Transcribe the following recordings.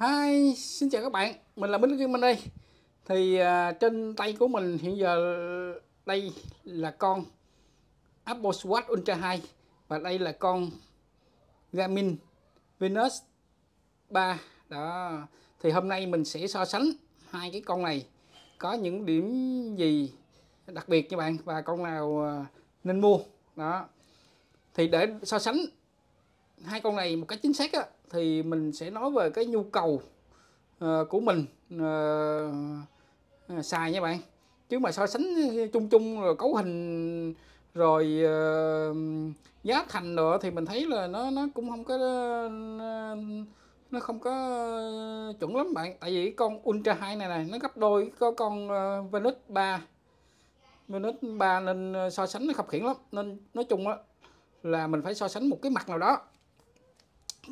Hi, xin chào các bạn, mình là Bính Kim Minh đây Thì à, trên tay của mình hiện giờ đây là con Apple Watch Ultra 2 Và đây là con Garmin Venus 3 Đó, thì hôm nay mình sẽ so sánh hai cái con này Có những điểm gì đặc biệt các bạn và con nào à, nên mua Đó, thì để so sánh hai con này một cách chính xác á, thì mình sẽ nói về cái nhu cầu uh, của mình uh, xài nha bạn chứ mà so sánh chung chung rồi cấu hình rồi uh, giá thành nữa thì mình thấy là nó nó cũng không có uh, nó không có chuẩn lắm bạn tại vì con Ultra 2 này này nó gấp đôi có con uh, Venus 3 Venus 3 nên so sánh nó khập khiển lắm nên nói chung á là mình phải so sánh một cái mặt nào đó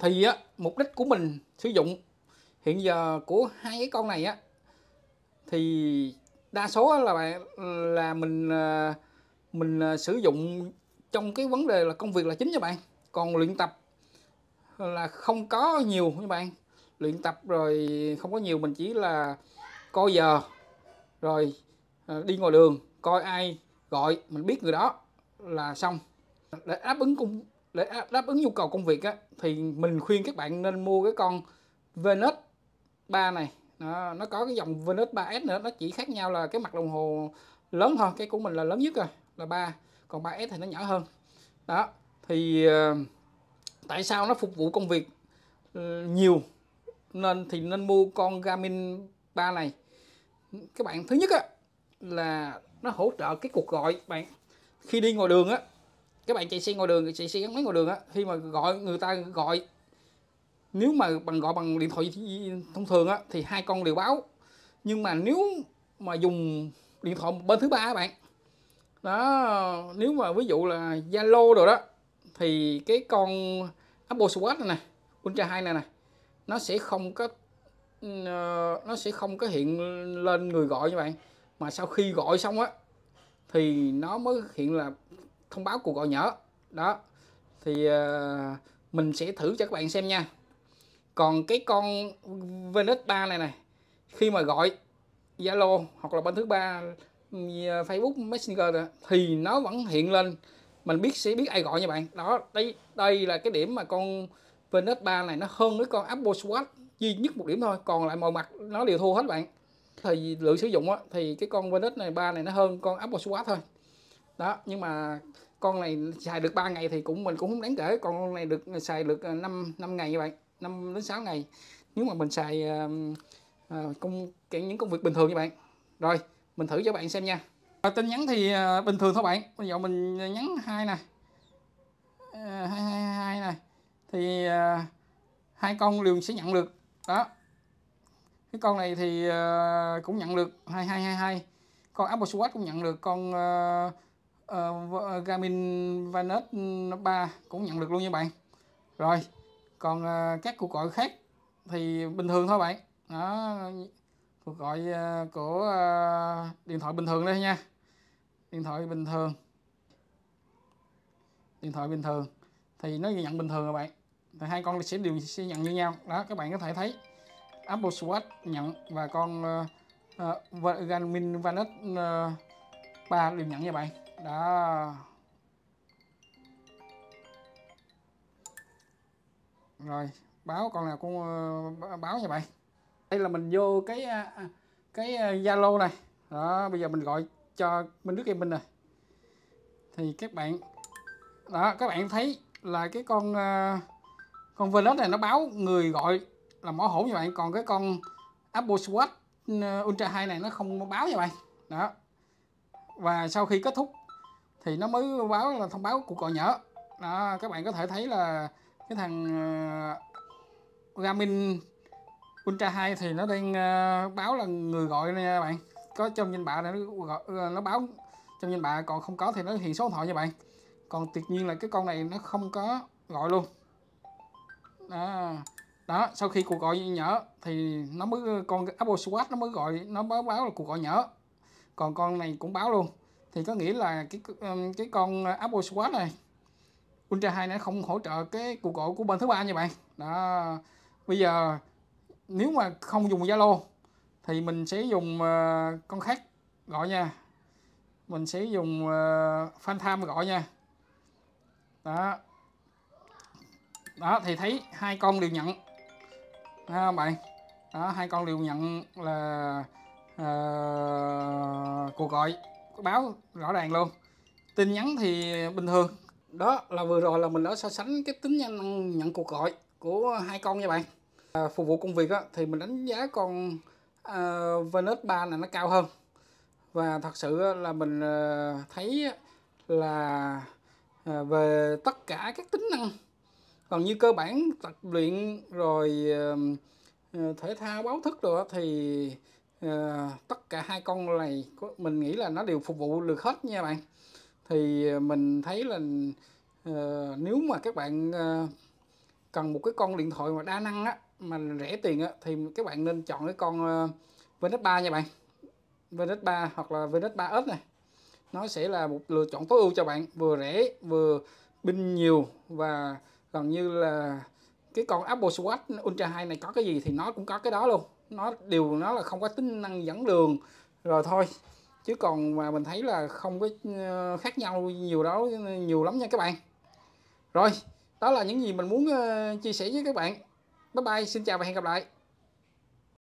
thì á, mục đích của mình sử dụng hiện giờ của hai cái con này á thì đa số là bạn là mình ờ, mình ờ, sử dụng trong cái vấn đề là công việc là chính cho bạn còn luyện tập là không có nhiều các bạn luyện tập rồi không có nhiều mình chỉ là coi giờ rồi ờ, đi ngoài đường coi ai gọi mình biết người đó là xong để đáp ứng cung để đáp ứng nhu cầu công việc á, thì mình khuyên các bạn nên mua cái con Venus 3 này nó, nó có cái dòng Venus 3S nữa nó chỉ khác nhau là cái mặt đồng hồ lớn thôi cái của mình là lớn nhất rồi là 3 còn 3S thì nó nhỏ hơn đó thì ờ, tại sao nó phục vụ công việc ờ, nhiều nên thì nên mua con Garmin 3 này các bạn thứ nhất á, là nó hỗ trợ cái cuộc gọi bạn khi đi ngoài đường á các bạn chạy xe ngoài đường chạy xe gắn máy ngoài đường á khi mà gọi người ta gọi nếu mà bằng gọi bằng điện thoại thông thường á thì hai con đều báo nhưng mà nếu mà dùng điện thoại bên thứ ba á bạn đó nếu mà ví dụ là Zalo rồi đó thì cái con Apple Watch này nè Ultra 2 này nè nó sẽ không có ừ, ờ, nó sẽ không có hiện lên người gọi như bạn mà sau khi gọi xong á thì nó mới hiện là thông báo cuộc gọi nhỡ đó thì uh, mình sẽ thử cho các bạn xem nha còn cái con Venus 3 này này khi mà gọi Zalo hoặc là bên thứ ba Facebook Messenger thì nó vẫn hiện lên mình biết sẽ biết ai gọi nha bạn đó đây đây là cái điểm mà con Venus 3 này nó hơn với con Apple Watch duy nhất một điểm thôi còn lại mọi mặt nó đều thua hết bạn thì lượng sử dụng á, thì cái con Venus này ba này nó hơn con Apple Watch thôi đó nhưng mà con này xài được 3 ngày thì cũng mình cũng không đáng kể còn con này được xài được 5, ờ, năm ngày như vậy 5 đến 6 ngày nếu mà mình xài uh, uh, công những công việc bình thường như bạn rồi mình thử cho bạn xem nha và tin nhắn thì uh, bình thường thôi bạn bây giờ mình nhắn hai nè hai hai hai này thì uh, hai con đều sẽ nhận được đó cái con này thì uh, cũng nhận được hai hai hai hai con Apple Watch cũng nhận được con uh, uh, Garmin Vanox 3 ừ, cũng nhận được luôn nha bạn rồi còn uh, các cuộc gọi khác thì bình thường thôi bạn đó cuộc gọi uh, của uh, điện thoại bình thường đây nha điện thoại bình thường điện thoại bình thường thì nó nhận bình thường rồi bạn thì hai con sẽ đều sẽ nhận như nhau đó các bạn có thể thấy Apple Watch nhận và con uh, uh, Garmin Vanox uh, 3 đều nhận nha bạn đó rồi báo con nào cũng ờ, báo nha bạn đây là mình vô cái ờ, à, cái ờ, zalo này đó bây giờ mình gọi cho minh Đức em mình này thì các bạn đó các bạn thấy là cái con con Venus này nó báo người gọi là mỏ hổn như bạn còn cái con Apple Watch Ultra 2 này nó không báo như vậy đó và sau khi kết thúc thì nó mới báo là thông báo cuộc gọi nhỡ đó các bạn có thể thấy là cái thằng uh, Garmin Ultra 2 thì nó đang uh, báo là người gọi nè bạn có trong danh bạ này nó gọi, uh, nó báo trong danh bạ còn không có thì nó hiện số điện thoại nha bạn còn tuyệt nhiên là cái con này nó không có gọi luôn đó đó sau khi cuộc gọi nhỡ thì nó mới con Apple Watch nó mới gọi nó báo báo là cuộc gọi nhỡ còn con này cũng báo luôn thì có nghĩa là cái cái con ờ, Apple Watch này Ultra 2 nó không hỗ trợ cái cuộc gọi của bên thứ ba nha bạn đó bây giờ nếu mà không dùng Zalo thì mình sẽ dùng ờ, con khác gọi nha mình sẽ dùng uh, ờ, FaceTime gọi nha đó đó thì thấy hai con đều nhận đó bạn đó hai con đều nhận là uh, cuộc gọi báo rõ ràng luôn tin nhắn thì bình thường đó là vừa rồi là mình đã so sánh cái tính năng nhận cuộc gọi của hai con nha bạn à, phục vụ công việc đó, thì mình đánh giá con à, Venus 3 là nó cao hơn và thật sự là mình à, thấy là à, về tất cả các tính năng còn như cơ bản tập luyện rồi à, thể thao báo thức rồi thì Ờ, tất cả hai con này mình nghĩ là nó đều phục vụ được hết nha bạn thì ờ, mình thấy là à, nếu mà các bạn à, cần một cái con điện thoại mà đa năng á mà rẻ tiền á thì các bạn nên chọn cái con uh, Vnet 3 nha bạn Vnet 3 hoặc là Vnet 3 s này nó sẽ là một lựa chọn tối ưu cho bạn vừa rẻ vừa pin nhiều và gần như là cái con Apple Watch Ultra 2 này có cái gì thì nó cũng có cái đó luôn nó đều nó là không có tính năng dẫn đường rồi thôi chứ còn mà mình thấy là không có ờ, khác nhau nhiều đó nhiều lắm nha các bạn rồi đó là những gì mình muốn ờ, chia sẻ với các bạn bye bye xin chào và hẹn gặp lại